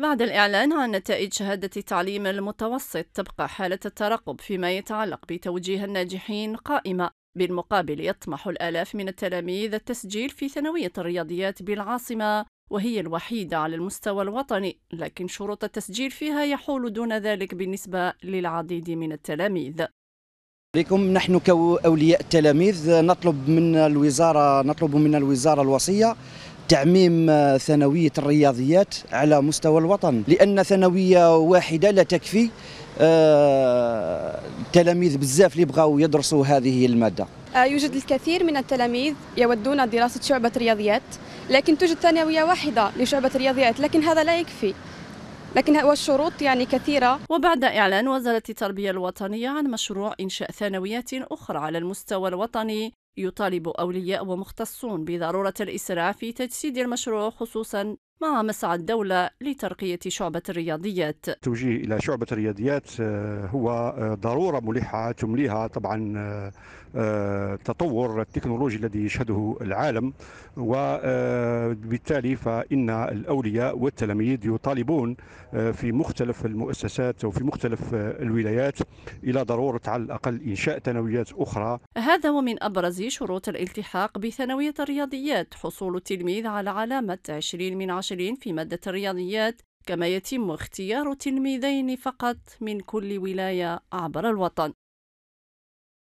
بعد الإعلان عن نتائج شهادة تعليم المتوسط تبقى حالة الترقب فيما يتعلق بتوجيه الناجحين قائمة بالمقابل يطمح الآلاف من التلاميذ التسجيل في ثانوية الرياضيات بالعاصمة وهي الوحيدة على المستوى الوطني لكن شروط التسجيل فيها يحول دون ذلك بالنسبة للعديد من التلاميذ عليكم نحن كأولياء التلاميذ نطلب من الوزارة نطلب من الوزارة الوصية تعميم ثانوية الرياضيات على مستوى الوطن لأن ثانوية واحدة لا تكفي التلاميذ آه، بزاف اللي بغاو يدرسوا هذه المادة آه، يوجد الكثير من التلاميذ يودون دراسة شعبة رياضيات لكن توجد ثانوية واحدة لشعبة رياضيات لكن هذا لا يكفي لكن والشروط يعني كثيرة وبعد إعلان وزارة التربية الوطنية عن مشروع إنشاء ثانويات أخرى على المستوى الوطني يطالب أولياء ومختصون بضرورة الإسراع في تجسيد المشروع خصوصا مع مسعى الدولة لترقية شعبة الرياضيات توجيه إلى شعبة الرياضيات آه، هو آه، ضرورة ملحة تمليها طبعا التطور آه، التكنولوجي الذي يشهده العالم وبالتالي فإن الأولياء والتلاميذ يطالبون في مختلف المؤسسات وفي مختلف الولايات إلى ضرورة على الأقل إنشاء ثانويات أخرى هذا ومن أبرز شروط الالتحاق بثانوية الرياضيات حصول التلميذ على علامة 20 من 10 والعشرين في مادة الرياضيات كما يتم اختيار تلميذين فقط من كل ولاية عبر الوطن